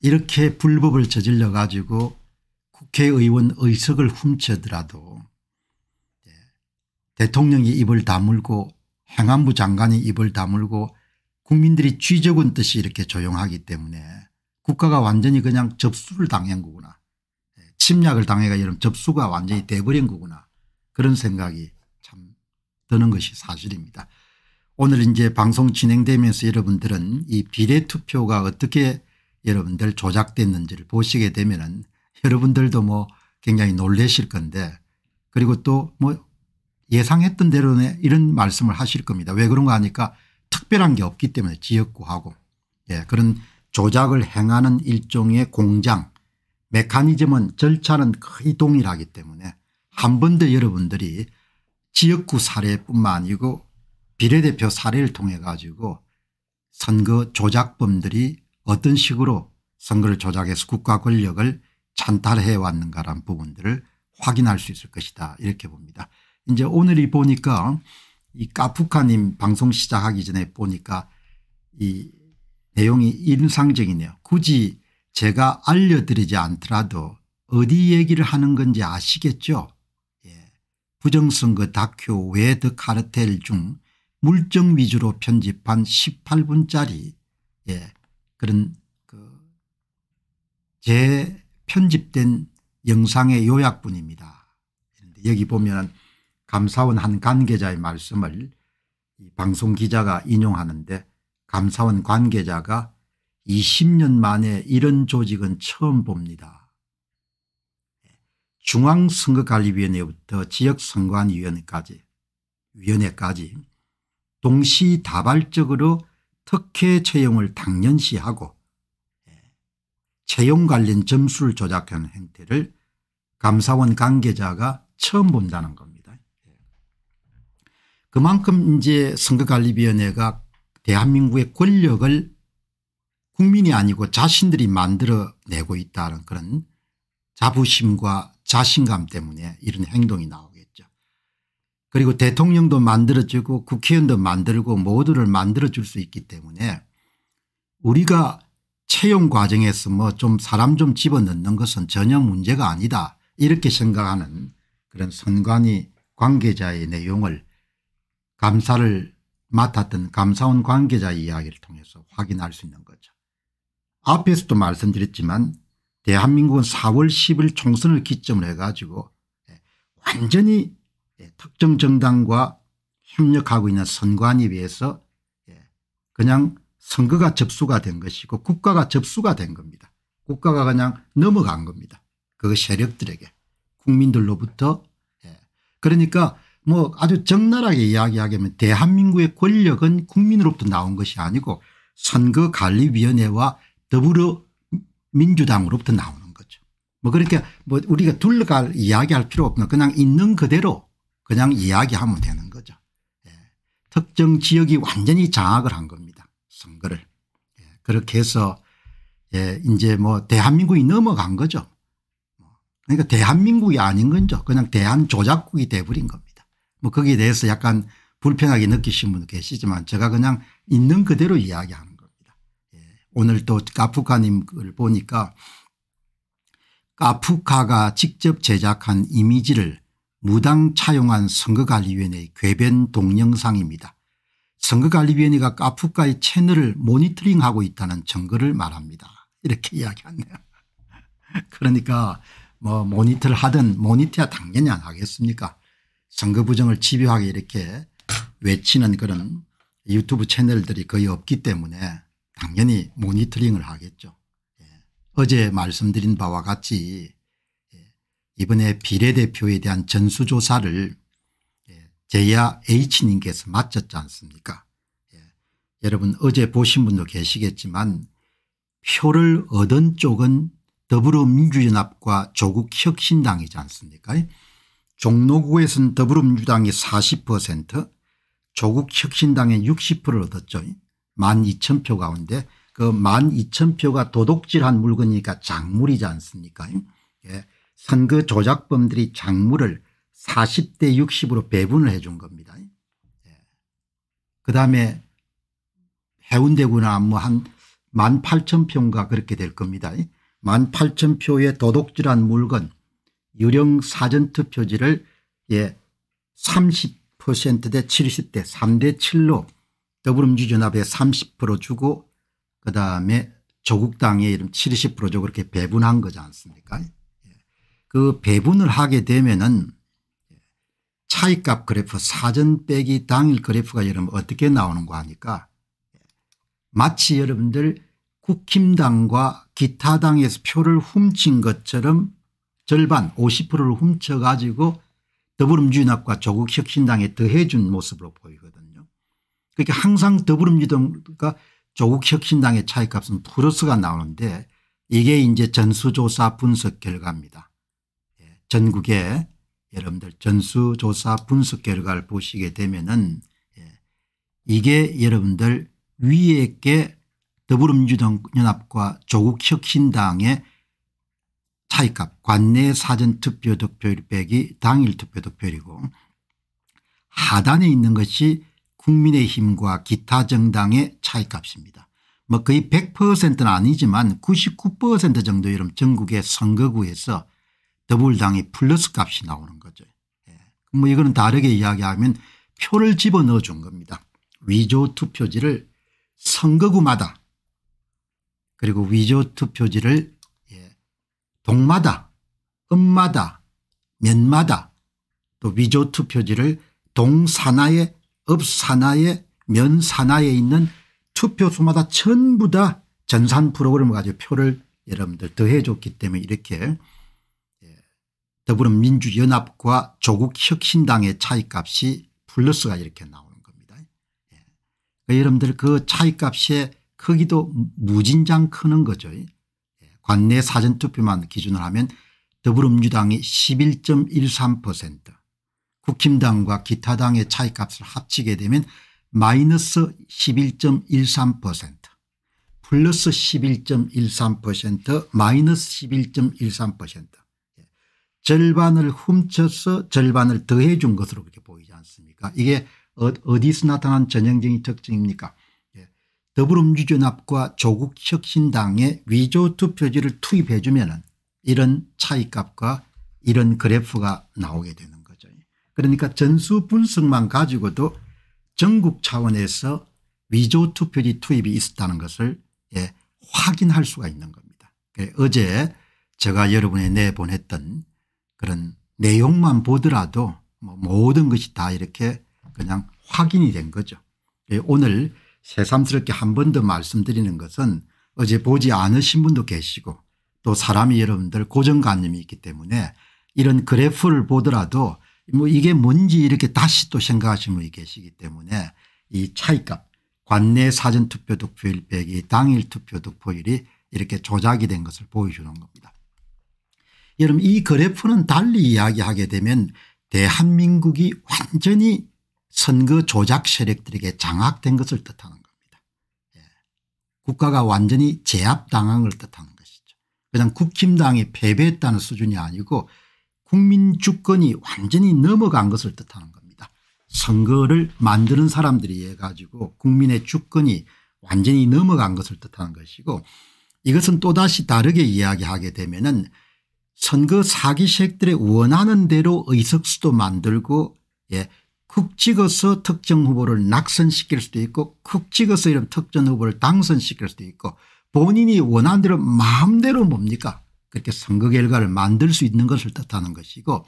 이렇게 불법을 저질러 가지고 국회의원 의석을 훔쳐더라도 대통령이 입을 다물고 행안부 장관이 입을 다물고 국민들이 쥐적은 듯이 이렇게 조용하기 때문에 국가가 완전히 그냥 접수를 당한 거구나. 예, 침략을 당해가 이런 접수가 완전히 돼버린 거구나. 그런 생각이 참 드는 것이 사실입니다. 오늘 이제 방송 진행되면서 여러분들은 이 비례투표가 어떻게 여러분들 조작됐는지를 보시게 되면 은 여러분들도 뭐 굉장히 놀라실 건데 그리고 또 뭐 예상했던 대로는 이런 말씀을 하실 겁니다. 왜 그런가 하니까 특별한 게 없기 때문에 지역구하고 예, 그런 조작을 행하는 일종의 공장 메커니즘은 절차는 거의 동일하기 때문에 한번도 여러분들이 지역구 사례뿐만 아니고 비례대표 사례를 통해 가지고 선거 조작범들이 어떤 식으로 선거를 조작해서 국가 권력을 찬탈해 왔는가라는 부분들을 확인할 수 있을 것이다 이렇게 봅니다. 이제 오늘이 보니까 이 까푸카님 방송 시작하기 전에 보니까 이 내용이 인상적이네요. 굳이 제가 알려드리지 않더라도 어디 얘기를 하는 건지 아시겠죠 예. 부정선거 다큐 웨드 카르텔 중 물정 위주로 편집한 18분짜리 예. 그런 그 재편집된 영상의 요약뿐입니다. 여기 보면 감사원 한 관계자의 말씀을 방송 기자가 인용하는데 감사원 관계자가 20년 만에 이런 조직은 처음 봅니다. 중앙선거관리위원회부터 지역선관위원회까지 위원회까지 동시다발적으로 특혜 채용을 당연시하고 예, 채용 관련 점수를 조작하는 행태를 감사원 관계자가 처음 본다는 겁니다. 예. 그만큼 이제 선거관리위원회가 대한민국의 권력을 국민이 아니고 자신들이 만들어내고 있다는 그런 자부심과 자신감 때문에 이런 행동이 나옵니다. 그리고 대통령도 만들어주고 국회의원도 만들고 모두를 만들어줄 수 있기 때문에 우리가 채용 과정에서 뭐 좀 사람 좀 집어넣는 것은 전혀 문제가 아니다 이렇게 생각하는 그런 선관위 관계자의 내용을 감사를 맡았던 감사원 관계자 이야기를 통해서 확인할 수 있는 거죠. 앞에서도 말씀드렸지만 대한민국은 4월 10일 총선을 기점으로 해가지고 예, 완전히 예, 특정 정당과 협력하고 있는 선관위에 비해서 예, 그냥 선거가 접수가 된 것이고 국가가 접수가 된 겁니다. 국가가 그냥 넘어간 겁니다. 그 세력들에게 국민들로부터 예, 그러니까 뭐 아주 적나라하게 이야기하면 대한민국의 권력은 국민으로부터 나온 것이 아니고 선거관리위원회와 더불어민주당으로부터 나오는 거죠. 뭐 그렇게 뭐 우리가 둘러갈 이야기할 필요 없나 그냥 있는 그대로 그냥 이야기하면 되는 거죠. 예. 특정 지역이 완전히 장악을 한 겁니다. 선거를. 예. 그렇게 해서 예. 이제 뭐 대한민국이 넘어간 거죠. 뭐. 그러니까 대한민국이 아닌 거죠. 그냥 대한조작국이 돼버린 겁니다. 뭐 거기에 대해서 약간 불편하게 느끼신 분 계시지만 제가 그냥 있는 그대로 이야기하는 겁니다. 예. 오늘 또 까푸카님을 보니까 까푸카가 직접 제작한 이미지를 무당 차용한 선거관리위원회 의 괴변 동영상입니다. 선거관리위원회가 까프카의 채널을 모니터링하고 있다는 증거를 말합니다. 이렇게 이야기하네요. 그러니까 뭐 모니터를 하든 모니터야 당연히 안 하겠습니까 선거 부정을 집요하게 이렇게 외치는 그런 유튜브 채널들이 거의 없기 때문에 당연히 모니터링을 하겠죠. 예. 어제 말씀드린 바와 같이 이번에 비례대표에 대한 전수조사를 예, 제야 H님께서 마쳤지 않습니까 예, 여러분 어제 보신 분도 계시겠지만 표를 얻은 쪽은 더불어민주연합과 조국혁신당이지 않습니까 예, 종로구에서는 더불어민주당이 40% 조국혁신당의 60%를 얻었죠 12,000표 가운데 그 12,000표가 도둑질한 물건이니까 작물이지 않습니까 예. 선거 그 조작범들이 장물을 40대 60으로 배분을 해준 겁니다. 예. 그다음에 해운대구나 뭐한 18,000표인가 그렇게 될 겁니다. 18,000표의 예. 도둑질한 물건 유령 사전투표지를 예 30%대 70대 3대 7로 더불어민주연합에 30% 주고 그다음에 조국당에 이름 70% 주고 그렇게 배분한 거지 않습니까 예. 그 배분을 하게 되면은 차이값 그래프 사전 빼기 당일 그래프가 여러분 어떻게 나오는가 하니까 마치 여러분들 국힘당과 기타 당에서 표를 훔친 것처럼 절반 50%를 훔쳐 가지고 더불어민주연합과 조국혁신당에 더해준 모습으로 보이거든요. 그러니까 항상 더불어민주당과 조국혁신당의 차이값은 플러스가 나오는데 이게 이제 전수조사 분석 결과입니다. 전국에 여러분들 전수조사 분석 결과를 보시게 되면은 예, 이게 여러분들 위에 게 더불어민주당연합과 조국혁신당의 차이값 관내 사전투표 득표율 빼기 당일 투표 득표율이고 하단에 있는 것이 국민의힘과 기타 정당의 차이값입니다. 뭐 거의 100%는 아니지만 99% 정도 여러분 전국의 선거구에서 더불당이 플러스 값이 나오는 거죠. 예. 뭐 이거는 다르게 이야기하면 표를 집어넣어 준 겁니다. 위조 투표지를 선거구마다 그리고 위조 투표지를 예. 동마다 읍마다 면마다 또 위조 투표지를 동산하에 읍산하에 면산하에 있는 투표소마다 전부 다 전산 프로그램을 가지고 표를 여러분들 더해줬기 때문에 이렇게 더불어민주연합과 조국혁신당의 차이값이 플러스가 이렇게 나오는 겁니다. 예. 그 여러분들 그 차이값의 크기도 무진장 크는 거죠. 예. 관내 사전투표만 기준을 하면 더불어민주당이 11.13% 국힘당과 기타당의 차이값을 합치게 되면 마이너스 11.13% 플러스 11.13% 마이너스 11.13% 절반을 훔쳐서 절반을 더해 준 것으로 그렇게 보이지 않습니까 이게 어, 어디서 나타난 전형적인 특징입니까 예. 더불어민주연합과 조국혁신당의 위조투표지를 투입해 주면 이런 차이값과 이런 그래프가 나오게 되는 거죠. 그러니까 전수 분석만 가지고도 전국 차원에서 위조투표지 투입이 있었다는 것을 예, 확인할 수가 있는 겁니다. 예, 어제 제가 여러분에 내보냈던 그런 내용만 보더라도 뭐 모든 것이 다 이렇게 그냥 확인이 된 거죠. 예, 오늘 새삼스럽게 한 번 더 말씀드리는 것은 어제 보지 않으신 분도 계시고 또 사람이 여러분들 고정관념이 있기 때문에 이런 그래프를 보더라도 뭐 이게 뭔지 이렇게 다시 또 생각하시는 분이 계시기 때문에 이 차이값 관내 사전투표 득표일 빼기 당일 투표 득표일이 이렇게 조작이 된 것을 보여주는 겁니다. 여러분 이 그래프는 달리 이야기하게 되면 대한민국이 완전히 선거 조작 세력들에게 장악된 것을 뜻하는 겁니다. 예. 국가가 완전히 제압당한 걸 뜻하는 것이죠. 그냥 국힘당이 패배했다는 수준이 아니고 국민 주권이 완전히 넘어간 것을 뜻하는 겁니다. 선거를 만드는 사람들이 해 가지고 국민의 주권이 완전히 넘어간 것을 뜻하는 것이고 이것은 또다시 다르게 이야기하게 되면은 선거 그 사기색들의 원하는 대로 의석수도 만들고 예, 쿡 찍어서 특정 후보를 낙선시킬 수도 있고 쿡 찍어서 이런 특정 후보를 당선시킬 수도 있고 본인이 원하는 대로 마음대로 뭡니까 그렇게 선거 결과를 만들 수 있는 것을 뜻하는 것이고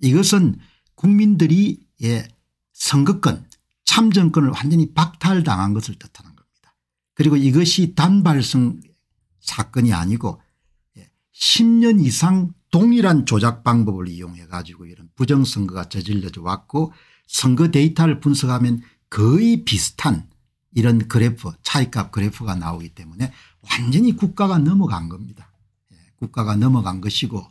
이것은 국민들이 예, 선거권 참정권을 완전히 박탈당한 것을 뜻하는 겁니다. 그리고 이것이 단발성 사건이 아니고 10년 이상 동일한 조작 방법을 이용해 가지고 이런 부정선거가 저질러져 왔고 선거 데이터를 분석하면 거의 비슷한 이런 그래프 차이값 그래프가 나오기 때문에 완전히 국가가 넘어간 겁니다. 예, 국가가 넘어간 것이고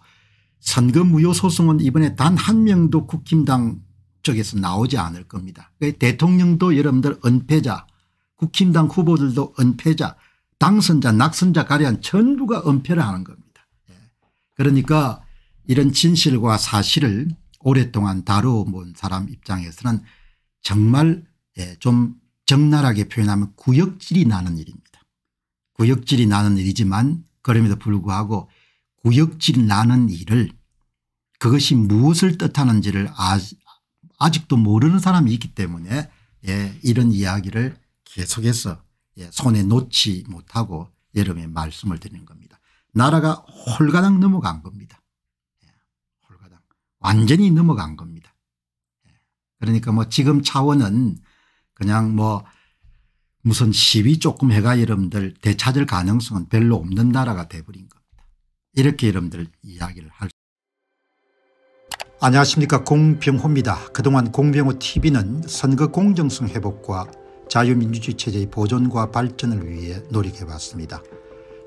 선거 무효 소송은 이번에 단 한 명도 국힘당 쪽에서 나오지 않을 겁니다. 그 대통령도 여러분들 은폐자 국힘당 후보들도 은폐자 당선자 낙선자 가려한 전부가 은폐를 하는 겁니다. 그러니까 이런 진실과 사실을 오랫동안 다루어본 사람 입장에서는 정말 예, 좀 적나라하게 표현하면 구역질이 나는 일입니다. 구역질이 나는 일이지만 그럼에도 불구하고 구역질 나는 일을 그것이 무엇을 뜻하는지를 아직, 도 모르는 사람이 있기 때문에 예, 이런 이야기를 계속해서 예, 손에 놓지 못하고 여러분의 말씀을 드리는 겁니다. 나라가 홀가당 넘어간 겁니다. 예, 홀가당 완전히 넘어간 겁니다. 예, 그러니까 뭐 지금 차원은 그냥 뭐 무슨 시위 조금 해가 여러분들 되찾을 가능성은 별로 없는 나라가 돼버린 겁니다. 이렇게 여러분들 이야기를 할 안녕하십니까 공병호입니다. 그동안 공병호 tv는 선거 공정성 회복과 자유민주주의 체제의 보존과 발전을 위해 노력해왔습니다.